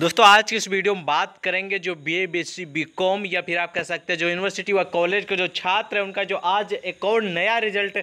दोस्तों आज की इस वीडियो में बात करेंगे जो B A B C B com या फिर आप कह सकते हैं जो यूनिवर्सिटी व कॉलेज के जो छात्र हैं उनका जो आज एक और नया रिजल्ट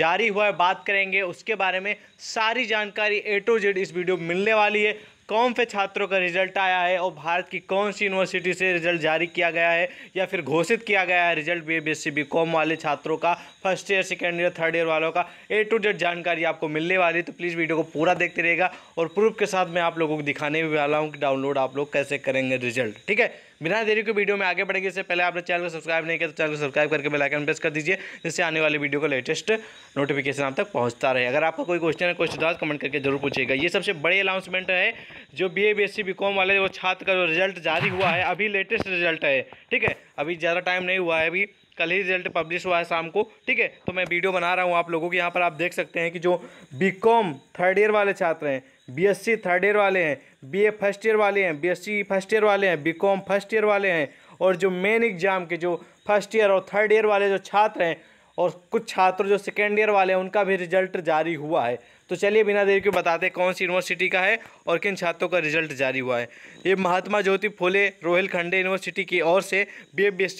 जारी हुआ है बात करेंगे उसके बारे में सारी जानकारी ए टू जेड इस वीडियो में मिलने वाली है कौन से छात्रों का रिजल्ट आया है और भारत की कौन सी यूनिवर्सिटी से रिजल्ट जारी किया गया है या फिर घोषित किया गया है result B B S C B com वाले छात्रों का first year second year third year वालों का ए टू जेड जानकारी आपको मिलने वाली तो प्लीज़ वीडियो को पूरा देखते रहेगा और प्रूफ के साथ मैं आप लोगों को दिखाने भी वाला हूँ कि डाउनलोड आप लोग कैसे करेंगे रिजल्ट ठीक है बिना देरी के वीडियो में आगे बढ़ेंगे इससे पहले आपने चैनल को सब्सक्राइब नहीं किया तो चैनल को सब्सक्राइब करके बेल आइकन प्रेस कर दीजिए जिससे आने वाले वीडियो का लेटेस्ट नोटिफिकेशन आप तक पहुंचता रहे अगर आपका कोई क्वेश्चन है क्वेश्चन कमेंट तो करके जरूर पूछिएगा ये सबसे बड़ी अनाउंसमेंट है जो B A B S C B com वाले वो छात्र का जो रिजल्ट जारी हुआ है अभी लेटेस्ट रिजल्ट है ठीक है अभी ज़्यादा टाइम नहीं हुआ है अभी कल ही रिजल्ट पब्लिश हुआ है शाम को ठीक है तो मैं वीडियो बना रहा हूँ आप लोगों के यहाँ पर आप देख सकते हैं कि जो बी कॉम थर्ड ईयर वाले छात्र हैं B S C third year वाले हैं बी ए फर्स्ट ईयर वाले हैं B S C first year वाले हैं बी कॉम फर्स्ट ईयर वाले हैं और जो मेन एग्ज़ाम के जो फर्स्ट ईयर और थर्ड ईयर वाले जो छात्र हैं और कुछ छात्र जो सेकेंड ईयर वाले हैं उनका भी रिजल्ट जारी हुआ है तो चलिए बिना देर के बताते हैं कौन सी यूनिवर्सिटी का है और किन छात्रों का रिजल्ट जारी हुआ है ये महात्मा ज्योति फूले रोहिल खंडे यूनिवर्सिटी की ओर से बी एफ बी एस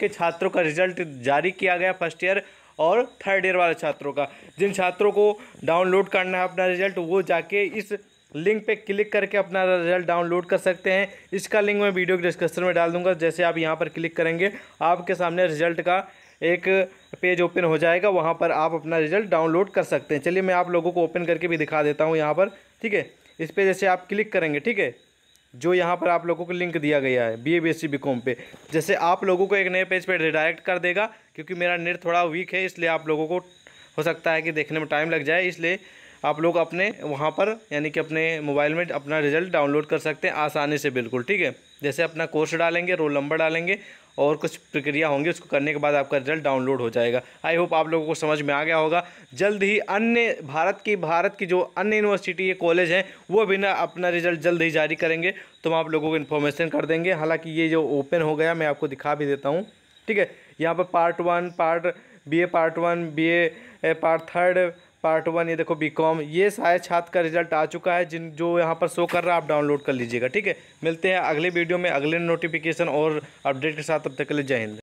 के छात्रों का रिजल्ट जारी किया गया फर्स्ट ईयर और थर्ड ईयर वाले छात्रों का जिन छात्रों को डाउनलोड करना है अपना रिजल्ट वो जाके इस लिंक पे क्लिक करके अपना रिजल्ट डाउनलोड कर सकते हैं इसका लिंक मैं वीडियो के डिस्क्रिप्शन में डाल दूंगा जैसे आप यहाँ पर क्लिक करेंगे आपके सामने रिजल्ट का एक पेज ओपन हो जाएगा वहाँ पर आप अपना रिजल्ट डाउनलोड कर सकते हैं चलिए मैं आप लोगों को ओपन करके भी दिखा देता हूँ यहाँ पर ठीक है इस पर जैसे आप क्लिक करेंगे ठीक है जो यहाँ पर आप लोगों को लिंक दिया गया है B A B S C B com पर जैसे आप लोगों को एक नए पेज पे रिडायरेक्ट कर देगा क्योंकि मेरा नेट थोड़ा वीक है इसलिए आप लोगों को हो सकता है कि देखने में टाइम लग जाए इसलिए आप लोग अपने वहाँ पर यानी कि अपने मोबाइल में अपना रिजल्ट डाउनलोड कर सकते हैं आसानी से बिल्कुल ठीक है जैसे अपना कोर्स डालेंगे रोल नंबर डालेंगे और कुछ प्रक्रिया होंगी उसको करने के बाद आपका रिजल्ट डाउनलोड हो जाएगा आई होप आप लोगों को समझ में आ गया होगा जल्द ही अन्य भारत की भारत की जो अन्य यूनिवर्सिटी या कॉलेज हैं वो भी ना अपना रिजल्ट जल्द ही जारी करेंगे तो हम आप लोगों को इन्फॉर्मेशन कर देंगे हालाँकि ये जो ओपन हो गया मैं आपको दिखा भी देता हूँ ठीक है यहाँ पर part one part B A part one B A part third part one ये देखो बीकॉम ये सारे छात्र का रिजल्ट आ चुका है जिन जो यहाँ पर शो कर रहा है आप डाउनलोड कर लीजिएगा ठीक है मिलते हैं अगले वीडियो में अगले नोटिफिकेशन और अपडेट के साथ तब तक के लिए जय हिंद